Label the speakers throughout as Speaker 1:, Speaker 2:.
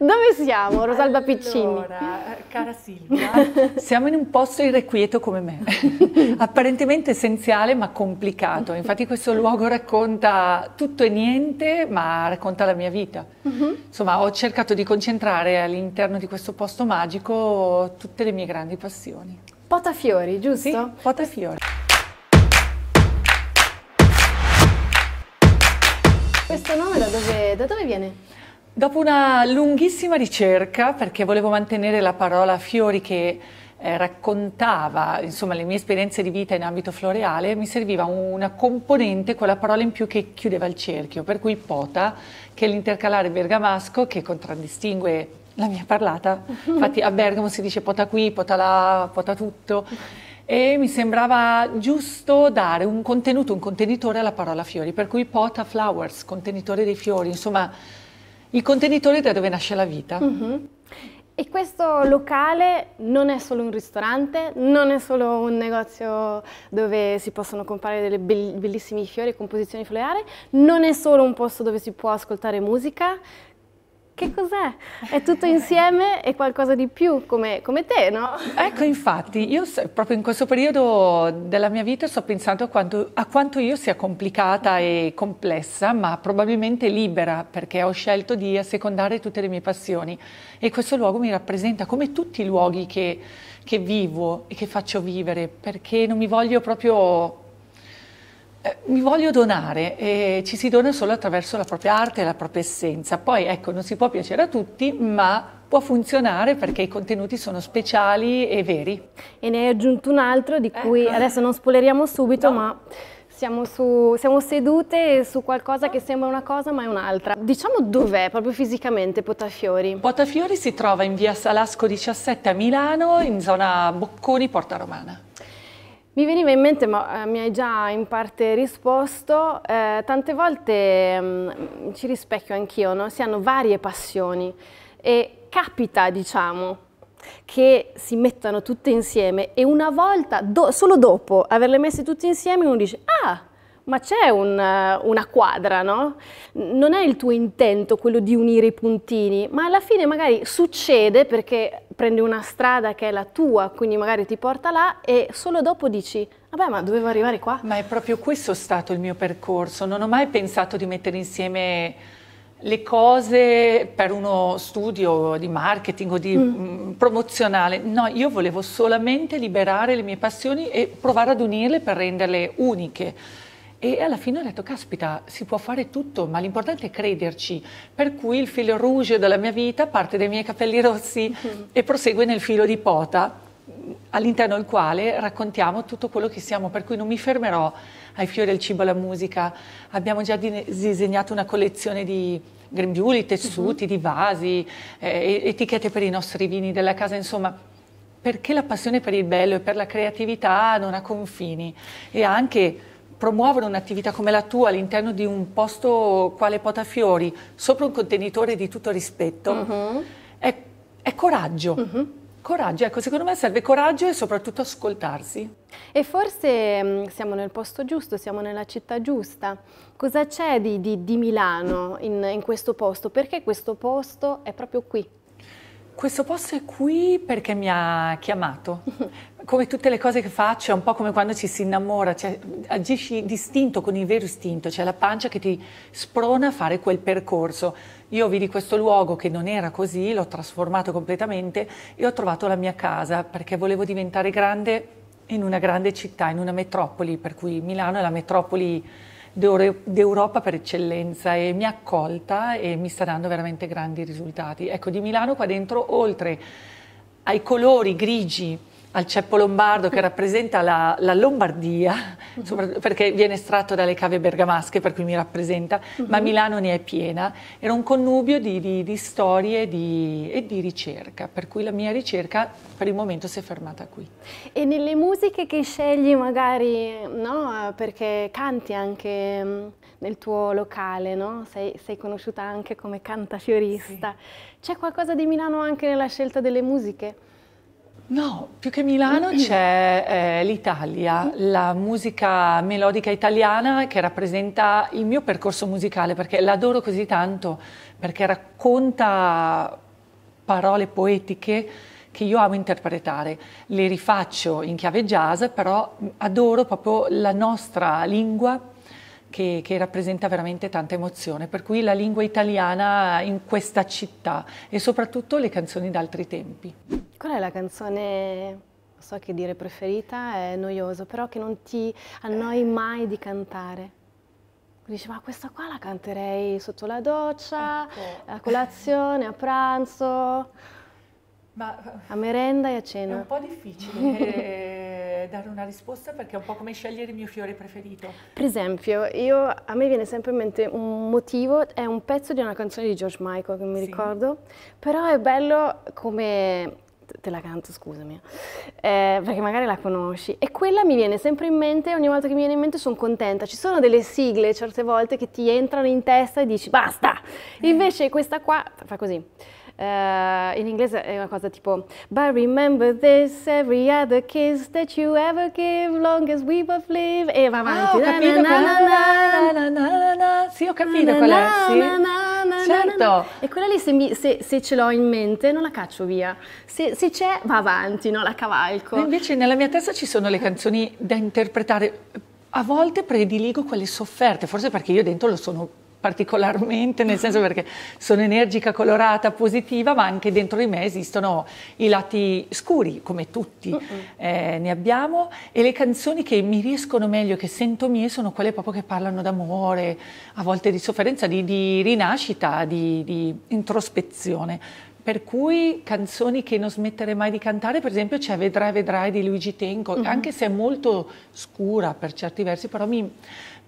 Speaker 1: Dove siamo, Rosalba Piccini? Allora, cara Silvia,
Speaker 2: siamo in un posto irrequieto come me, apparentemente essenziale ma complicato. Infatti questo luogo racconta tutto e niente, ma racconta la mia vita. Mm-hmm. Insomma, ho cercato di concentrare all'interno di questo posto magico tutte le mie grandi passioni.
Speaker 1: Potafiori, giusto? Sì, potafiori. Questo nome da dove, da dove viene? Dopo una lunghissima
Speaker 2: ricerca, perché volevo mantenere la parola fiori che eh, raccontava insomma, le mie esperienze di vita in ambito floreale, mi serviva una componente, quella parola in più che chiudeva il cerchio, per cui pota, che è l'intercalare bergamasco che contraddistingue la mia parlata, infatti a Bergamo si dice pota qui, pota là, pota tutto, e mi sembrava giusto dare un contenuto, un contenitore alla parola fiori, per cui pota flowers, contenitore dei fiori, insomma i contenitori da dove nasce la vita. Mm-hmm.
Speaker 1: E questo locale non è solo un ristorante, non è solo un negozio dove si possono comprare delle bellissimi fiori e composizioni floreali, non è solo un posto dove si può ascoltare musica, che cos'è? È tutto insieme e qualcosa di più, come, come te, no? Ecco, infatti, io
Speaker 2: proprio in questo periodo della mia vita sto pensando a quanto, a quanto io sia complicata e complessa, ma probabilmente libera, perché ho scelto di assecondare tutte le mie passioni. E questo luogo mi rappresenta come tutti i luoghi che che vivo e che faccio vivere, perché non mi voglio proprio eh, mi voglio donare e ci si dona solo attraverso la propria arte e la propria essenza. Poi ecco, non si può piacere a tutti,
Speaker 1: ma può funzionare perché i contenuti sono speciali e veri. E ne hai aggiunto un altro di ecco. cui ecco. adesso non spoileriamo subito, no. ma siamo, su, siamo, sedute su qualcosa che sembra una cosa ma è un'altra. Diciamo dov'è proprio fisicamente Potafiori?
Speaker 2: Potafiori si trova in via Salasco 17 a Milano, in zona Bocconi, Porta
Speaker 1: Romana. Mi veniva in mente, ma eh, mi hai già in parte risposto, eh, tante volte mh, mm, ci rispecchio anch'io, no? si hanno varie passioni e capita, diciamo, che si mettano tutte insieme e una volta, do, solo dopo averle messe tutte insieme, uno dice, ah, ma c'è un, eh, una quadra, no? Non è il tuo intento quello di unire i puntini, ma alla fine magari succede perché prendi una strada che è la tua, quindi magari ti porta là e solo dopo dici Vabbè, ma dovevo arrivare
Speaker 2: qua. Ma è proprio questo stato il mio percorso. Non ho mai pensato di mettere insieme le cose per uno studio di marketing o di mm. mm promozionale. No, io volevo solamente liberare le mie passioni e provare ad unirle per renderle uniche. E alla fine ho detto, caspita, si può fare tutto, ma l'importante è crederci. Per cui il filo rouge della mia vita parte dai miei capelli rossi mm-hmm. e prosegue nel filo di pota, all'interno del quale raccontiamo tutto quello che siamo, per cui non mi fermerò ai fiori, del cibo, alla musica. Abbiamo già disegnato una collezione di grembiuli, tessuti, uh-huh. di vasi, eh, etichette per i nostri vini della casa, insomma, perché la passione per il bello e per la creatività non ha confini e anche promuovere un'attività come la tua all'interno di un posto quale Potafiori, sopra un contenitore di tutto rispetto, uh-huh. è, è, coraggio. Uh-huh. Coraggio, ecco, secondo me serve coraggio e soprattutto ascoltarsi.
Speaker 1: E forse mm, siamo nel posto giusto, siamo nella città giusta. Cosa c'è di, di, di Milano in, in questo posto? Perché questo posto è proprio qui?
Speaker 2: Questo posto è qui perché mi ha chiamato. Come tutte le cose che faccio, è un po' come quando ci si innamora, cioè, agisci distinto con il vero istinto, cioè la pancia che ti sprona a fare quel percorso. Io vidi questo luogo che non era così, l'ho trasformato completamente e ho trovato la mia casa perché volevo diventare grande in una grande città, in una metropoli, per cui Milano è la metropoli d'Europa per eccellenza e mi ha accolta e mi sta dando veramente grandi risultati. Ecco, di Milano qua dentro, oltre ai colori grigi al ceppo lombardo che rappresenta la, la Lombardia, uh-huh. perché viene estratto dalle cave bergamasche, per cui mi rappresenta, uh-huh. ma mhm. Milano ne è piena. Era un connubio di, di, di storie di, e di ricerca, per cui la mia ricerca per il momento si è fermata qui.
Speaker 1: E nelle musiche che scegli magari, no? perché canti anche mm, nel tuo locale, no? sei, sei, conosciuta anche come cantafiorista, sì. c'è qualcosa di Milano anche nella scelta delle musiche? No, più che
Speaker 2: Milano ah, c'è eh, l'Italia, ah. la musica melodica italiana che rappresenta il mio percorso musicale perché l'adoro così tanto, perché racconta parole poetiche che io amo interpretare. Le rifaccio in chiave jazz, però adoro proprio la nostra lingua che, che, rappresenta veramente tanta emozione, per cui la lingua italiana in questa città e soprattutto le canzoni d'altri tempi.
Speaker 1: Qual è la canzone, non so che dire, preferita? È noioso, però che non ti annoi mai di cantare. Dici, ma questa qua la canterei sotto la doccia, ecco. a colazione, a pranzo, ma a merenda e a cena. È un po' difficile. Eh,
Speaker 2: dare una risposta perché è un po' come scegliere il mio fiore preferito.
Speaker 1: Per esempio, io, a me viene sempre in mente un motivo, è un pezzo di una canzone di George Michael che mi sì. ricordo, però è bello come te la canto, scusami, eh, perché magari la conosci. E quella mi viene sempre in mente, ogni volta che mi viene in mente sono contenta. Ci sono delle sigle certe volte che ti entrano in testa e dici basta. Eh. Invece questa qua fa così. Eh, in inglese è una cosa tipo But remember this, every other kiss that you ever give, long as we both live e va avanti. Ah, ho capito na, na, Sì, ho capito qual è, Certo. E quella lì se, mi, se, se ce l'ho in mente non la caccio via, se, se c'è va avanti, non la cavalco. E invece nella mia testa
Speaker 2: ci sono le canzoni da interpretare, a volte prediligo quelle sofferte, forse perché io dentro lo sono particolarmente, nel senso perché sono energica, colorata, positiva, ma anche dentro di me esistono i lati scuri, come tutti uh-uh. eh, ne abbiamo, e le canzoni che mi riescono meglio, che sento mie, sono quelle proprio che parlano d'amore, a volte di sofferenza, di, di rinascita, di, di introspezione per cui canzoni che non smetterei mai di cantare, per esempio c'è Vedrai, Vedrai di Luigi Tenco, mm-hmm. anche se è molto scura per certi versi, però mi,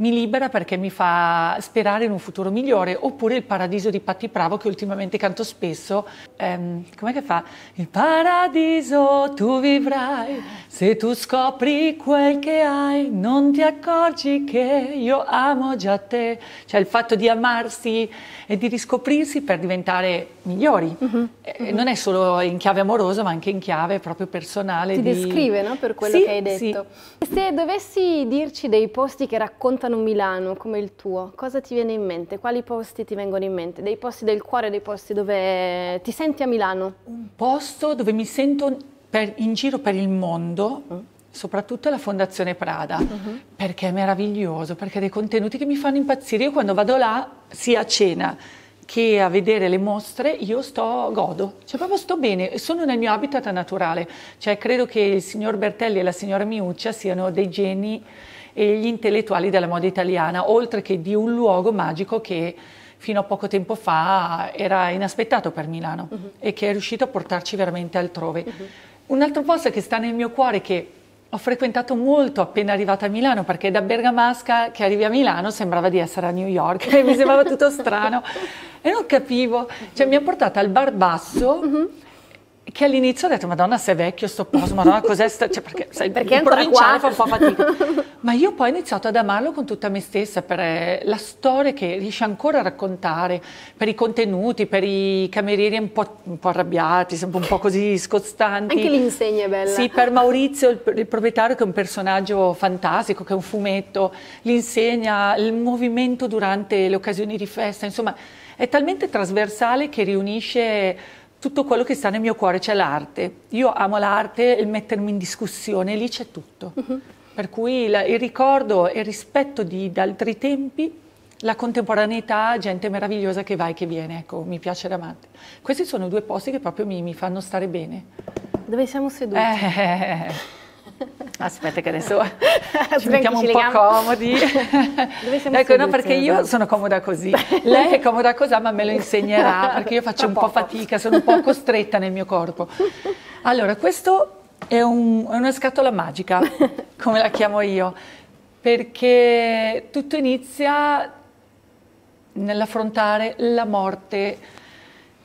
Speaker 2: mi libera perché mi fa sperare in un futuro migliore, oppure il paradiso di Patti Pravo che ultimamente canto spesso, ehm, com'è che fa? Il paradiso tu vivrai, se tu scopri quel che hai, non ti accorgi che io amo già te, cioè il fatto di amarsi e di riscoprirsi per diventare migliori, mm-hmm. eh, non è solo in chiave amorosa ma anche in chiave proprio personale. Ti di... descrive no? per quello sì, che hai detto.
Speaker 1: Sì. Se dovessi dirci dei posti che raccontano raccontano Milano come il tuo, cosa ti viene in mente? Quali posti ti vengono in mente? Dei posti del cuore, dei posti dove ti senti a Milano? Un
Speaker 2: posto dove mi sento per, in giro per il mondo, mm. soprattutto la Fondazione Prada, mm -hmm. perché è meraviglioso, perché ha dei contenuti che mi fanno impazzire. Io quando vado là, sia a cena che a vedere le mostre io sto godo, cioè proprio sto bene, sono nel mio habitat naturale, cioè credo che il signor Bertelli e la signora Miuccia siano dei geni e gli intellettuali della moda italiana, oltre che di un luogo magico che fino a poco tempo fa era inaspettato per Milano uh mhm. -huh. e che è riuscito a portarci veramente altrove. Uh mhm. -huh. Un altro posto che sta nel mio cuore che ho frequentato molto appena arrivata a Milano perché da bergamasca che arrivi a Milano sembrava di essere a New York e mi sembrava tutto strano e non capivo, cioè mi ha portata al Barbasso mhm che all'inizio ho detto madonna sei vecchio sto posto, madonna cos'è sta... cioè, perché, sai, perché il provinciale fa un po' fatica ma io poi ho iniziato ad amarlo con tutta me stessa per eh, la storia che riesce ancora a raccontare per i contenuti, per i camerieri un po', un po arrabbiati un po' così scostanti anche l'insegna è bella sì, per Maurizio il, il, proprietario che è un personaggio fantastico che è un fumetto l'insegna, il movimento durante le occasioni di festa insomma è talmente trasversale che riunisce tutto quello che sta nel mio cuore, c'è l'arte. Io amo l'arte il mettermi in discussione, lì c'è tutto. Uh mm-hmm. -huh. Per cui il, il ricordo e il rispetto di, di altri tempi, la contemporaneità, gente meravigliosa che va e che viene, ecco, mi piace Ramante. Questi sono due posti che proprio mi, mi fanno stare bene.
Speaker 1: Dove siamo seduti? Eh. eh, eh,
Speaker 2: eh. Aspetta ah, che adesso
Speaker 1: ci mettiamo un po' comodi. ecco, no, perché io
Speaker 2: sono comoda così. Lei è comoda così, ma me lo insegnerà, perché io faccio un po' fatica, sono un po' costretta nel mio corpo. Allora, questo è, un, è una scatola magica, come la chiamo io, perché tutto inizia nell'affrontare la morte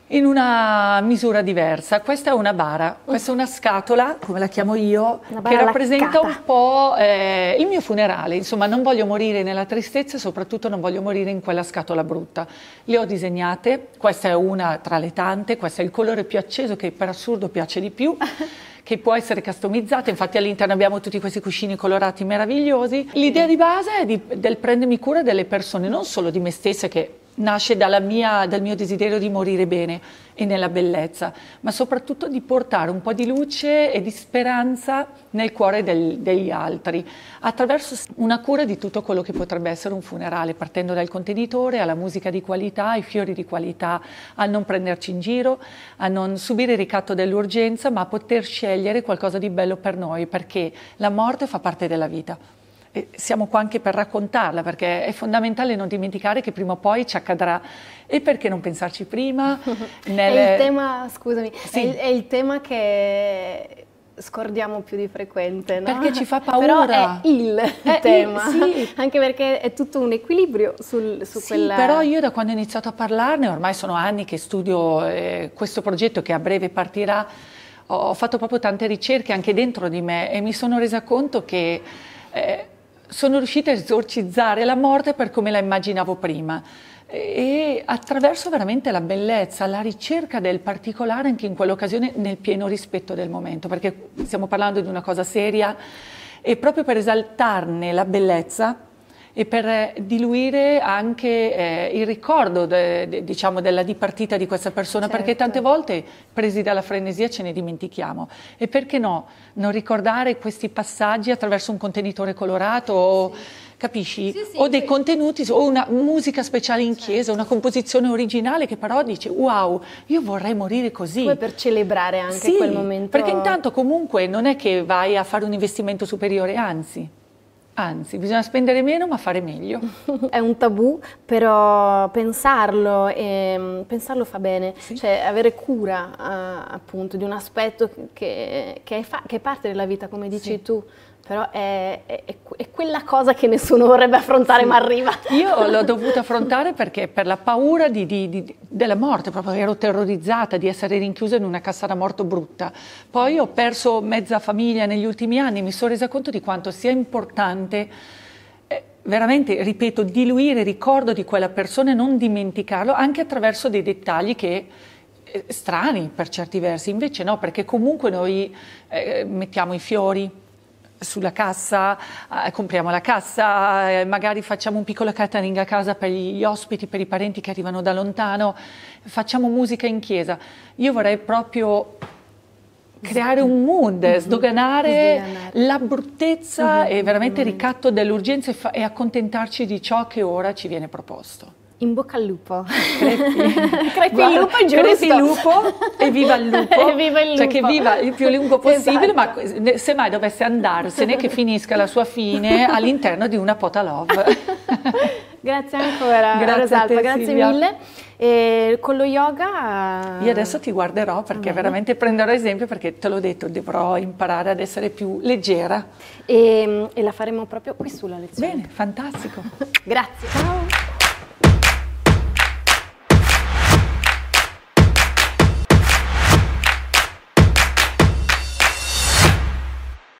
Speaker 2: in una misura diversa. Questa è una bara, questa è una scatola, come la chiamo io, che rappresenta laccata. un po' eh, il mio funerale. Insomma, non voglio morire nella tristezza e soprattutto non voglio morire in quella scatola brutta. Le ho disegnate, questa è una tra le tante, questo è il colore più acceso che per assurdo piace di più. che può essere customizzata, infatti all'interno abbiamo tutti questi cuscini colorati meravigliosi. L'idea di base è di, del prendermi cura delle persone, non solo di me stessa che nasce mia, dal mio desiderio di morire bene e nella bellezza, ma soprattutto di portare un po' di luce e di speranza nel cuore del, degli altri, attraverso una cura di tutto quello che potrebbe essere un funerale, partendo dal contenitore alla musica di qualità, ai fiori di qualità, a non prenderci in giro, a non subire il ricatto dell'urgenza, ma a poter scegliere qualcosa di bello per noi, perché la morte fa parte della vita siamo qua anche per raccontarla perché è fondamentale non dimenticare che prima o poi ci accadrà e perché non pensarci prima? Nelle... È il
Speaker 1: tema, scusami, sì. è, il, è, il, tema che scordiamo più di frequente, no? Perché ci fa paura. Però è il è tema, il, sì. anche perché è tutto un equilibrio sul, su sì, quella... però io
Speaker 2: da quando ho iniziato a parlarne, ormai sono anni che studio eh, questo progetto che a breve partirà, ho fatto proprio tante ricerche anche dentro di me e mi sono resa conto che... Eh, sono riuscita a esorcizzare la morte per come la immaginavo prima e attraverso veramente la bellezza, la ricerca del particolare anche in quell'occasione nel pieno rispetto del momento, perché stiamo parlando di una cosa seria e proprio per esaltarne la bellezza e per eh, diluire anche eh, il ricordo de, de, diciamo, della dipartita di questa persona, certo. perché tante volte presi dalla frenesia ce ne dimentichiamo. E perché no, non ricordare questi passaggi attraverso un contenitore colorato o, capisci? Sì, sì, o dei sì. contenuti, o una musica speciale in certo. chiesa, una composizione originale che però dice wow, io vorrei morire così. Come
Speaker 1: per celebrare anche quel momento. Perché
Speaker 2: intanto comunque non è che vai a fare un investimento superiore, anzi. Anzi, bisogna spendere meno ma fare meglio.
Speaker 1: È un tabù, però pensarlo, e, ehm, pensarlo fa bene, sì. cioè avere cura uh, appunto di un aspetto che, che, è che, è parte della vita, come dici sì. tu però è, è, è, quella cosa che nessuno vorrebbe affrontare sì. ma arriva. Io l'ho
Speaker 2: dovuta affrontare perché per la paura di, di, di, della morte, proprio ero terrorizzata di essere rinchiusa in una cassa da morto brutta. Poi ho perso mezza famiglia negli ultimi anni, mi sono resa conto di quanto sia importante eh, veramente, ripeto, diluire il ricordo di quella persona e non dimenticarlo anche attraverso dei dettagli che eh, strani per certi versi, invece no, perché comunque noi eh, mettiamo i fiori, sulla cassa, eh, compriamo la cassa, eh, magari facciamo un piccolo catering a casa per gli ospiti, per i parenti che arrivano da lontano, facciamo musica in chiesa. Io vorrei proprio creare un mood, mhm. sdoganare, sdoganare, la bruttezza mm-hmm. e veramente il mhm. ricatto dell'urgenza e, fa- e accontentarci di ciò che ora ci viene
Speaker 1: proposto. In bocca al lupo. Crepi il lupo è giusto. Crepi il lupo e viva il lupo. e viva il lupo. Cioè che viva il più lungo possibile,
Speaker 2: esatto. ma semmai dovesse andarsene che finisca la sua fine all'interno di una pota love.
Speaker 1: grazie ancora grazie Rosalba, te, grazie mille. E con lo yoga... Eh, Io adesso
Speaker 2: ti guarderò perché bene. veramente prenderò esempio perché te l'ho detto, dovrò imparare ad essere più leggera.
Speaker 1: E, mm, e la faremo proprio qui sulla lezione. Bene, fantastico. grazie. Ciao.